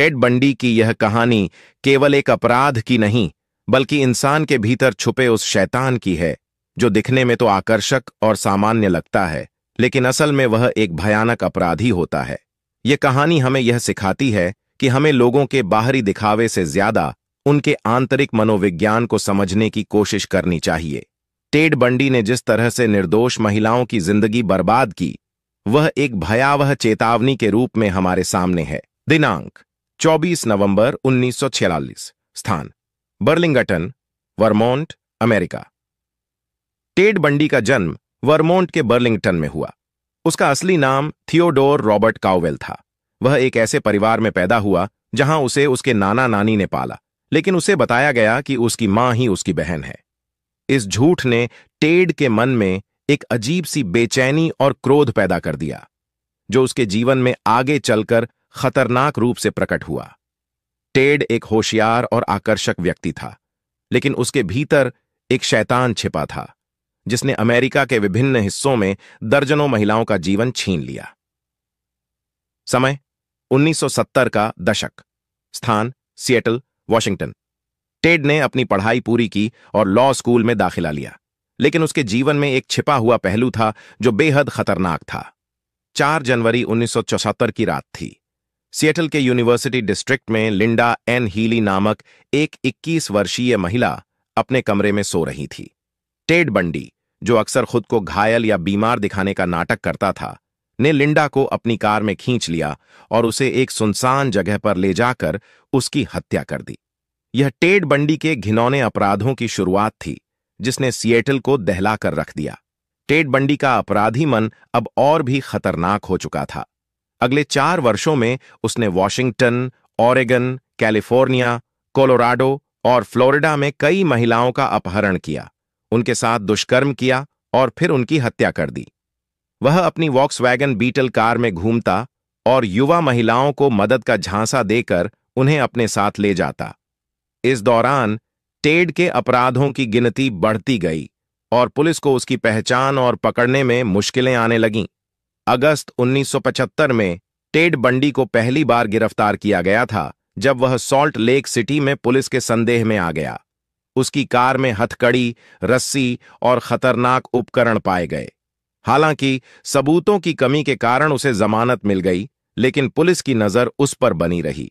Ted Bundy की यह कहानी केवल एक अपराध की नहीं बल्कि इंसान के भीतर छुपे उस शैतान की है जो दिखने में तो आकर्षक और सामान्य लगता है लेकिन असल में वह एक भयानक अपराधी होता है यह कहानी हमें यह सिखाती है कि हमें लोगों के बाहरी दिखावे से ज्यादा उनके आंतरिक मनोविज्ञान को समझने की कोशिश करनी चाहिए टेड बंडी ने जिस तरह से निर्दोष महिलाओं की जिंदगी बर्बाद की वह एक भयावह चेतावनी के रूप में हमारे सामने है दिनांक 24 नवंबर 1946 स्थान Burlington Vermont America Ted Bundy का जन्म वर्मोंट के बर्लिंगटन में हुआ उसका असली नाम थियोडोर रॉबर्ट काउवेल था वह एक ऐसे परिवार में पैदा हुआ जहां उसे उसके नाना नानी ने पाला लेकिन उसे बताया गया कि उसकी मां ही उसकी बहन है इस झूठ ने टेड के मन में एक अजीब सी बेचैनी और क्रोध पैदा कर दिया जो उसके जीवन में आगे चलकर खतरनाक रूप से प्रकट हुआ टेड एक होशियार और आकर्षक व्यक्ति था लेकिन उसके भीतर एक शैतान छिपा था जिसने अमेरिका के विभिन्न हिस्सों में दर्जनों महिलाओं का जीवन छीन लिया समय 1970 का दशक स्थान सिएटल वॉशिंगटन टेड ने अपनी पढ़ाई पूरी की और लॉ स्कूल में दाखिला लिया लेकिन उसके जीवन में एक छिपा हुआ पहलू था जो बेहद खतरनाक था 4 जनवरी 1974 की रात थी सिएटल के यूनिवर्सिटी डिस्ट्रिक्ट में लिंडा एन हीली नामक एक 21 वर्षीय महिला अपने कमरे में सो रही थी टेड बंडी जो अक्सर खुद को घायल या बीमार दिखाने का नाटक करता था ने लिंडा को अपनी कार में खींच लिया और उसे एक सुनसान जगह पर ले जाकर उसकी हत्या कर दी यह टेड बंडी के घिनौने अपराधों की शुरुआत थी जिसने सिएटल को दहलाकर रख दिया टेड बंडी का अपराधी मन अब और भी खतरनाक हो चुका था अगले चार वर्षों में उसने वॉशिंगटन ओरेगन कैलिफोर्निया कोलोराडो और फ्लोरिडा में कई महिलाओं का अपहरण किया उनके साथ दुष्कर्म किया और फिर उनकी हत्या कर दी वह अपनी वॉक्स बीटल कार में घूमता और युवा महिलाओं को मदद का झांसा देकर उन्हें अपने साथ ले जाता इस दौरान टेड के अपराधों की गिनती बढ़ती गई और पुलिस को उसकी पहचान और पकड़ने में मुश्किलें आने लगीं अगस्त 1975 में टेड बंडी को पहली बार गिरफ्तार किया गया था जब वह सॉल्ट लेक सिटी में पुलिस के संदेह में आ गया उसकी कार में हथकड़ी रस्सी और खतरनाक उपकरण पाए गए हालांकि सबूतों की कमी के कारण उसे जमानत मिल गई लेकिन पुलिस की नजर उस पर बनी रही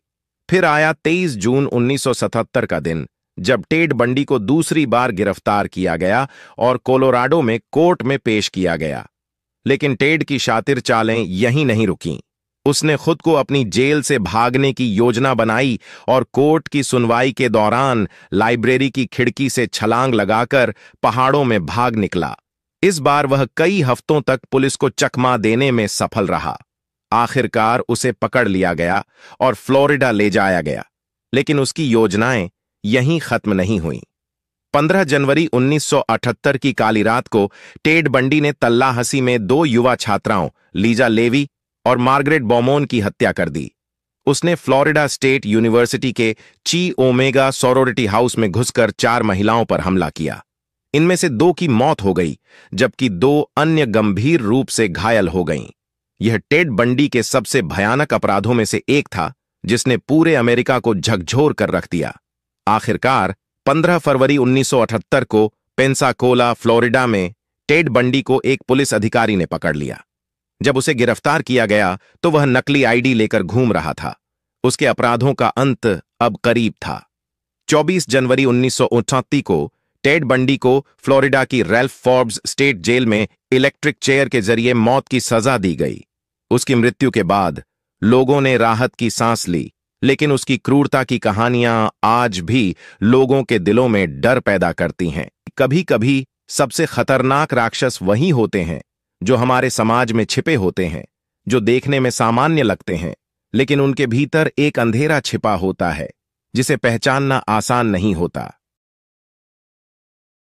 फिर आया 23 जून 1977 का दिन जब टेड बंडी को दूसरी बार गिरफ्तार किया गया और कोलोराडो में कोर्ट में पेश किया गया लेकिन टेड की शातिर चालें यहीं नहीं रुकी उसने खुद को अपनी जेल से भागने की योजना बनाई और कोर्ट की सुनवाई के दौरान लाइब्रेरी की खिड़की से छलांग लगाकर पहाड़ों में भाग निकला इस बार वह कई हफ्तों तक पुलिस को चकमा देने में सफल रहा आखिरकार उसे पकड़ लिया गया और फ्लोरिडा ले जाया गया लेकिन उसकी योजनाएं यहीं खत्म नहीं हुईं 15 जनवरी 1978 की काली रात को टेड बंडी ने तल्ला हसी में दो युवा छात्राओं लीजा लेवी और मार्गरेट बॉमोन की हत्या कर दी उसने फ्लोरिडा स्टेट यूनिवर्सिटी के ची ओमेगा सोरोरिटी हाउस में घुसकर चार महिलाओं पर हमला किया इनमें से दो की मौत हो गई जबकि दो अन्य गंभीर रूप से घायल हो गईं। यह टेड बंडी के सबसे भयानक अपराधों में से एक था जिसने पूरे अमेरिका को झकझोर कर रख दिया आखिरकार 15 फरवरी 1978 को पेंसाकोला फ्लोरिडा में टेड बंडी को एक पुलिस अधिकारी ने पकड़ लिया जब उसे गिरफ्तार किया गया तो वह नकली आईडी लेकर घूम रहा था उसके अपराधों का अंत अब करीब था 24 जनवरी उन्नीस को टेड बंडी को फ्लोरिडा की रेल्फ फॉर्ब्स स्टेट जेल में इलेक्ट्रिक चेयर के जरिए मौत की सजा दी गई उसकी मृत्यु के बाद लोगों ने राहत की सांस ली लेकिन उसकी क्रूरता की कहानियां आज भी लोगों के दिलों में डर पैदा करती हैं कभी कभी सबसे खतरनाक राक्षस वही होते हैं जो हमारे समाज में छिपे होते हैं जो देखने में सामान्य लगते हैं लेकिन उनके भीतर एक अंधेरा छिपा होता है जिसे पहचानना आसान नहीं होता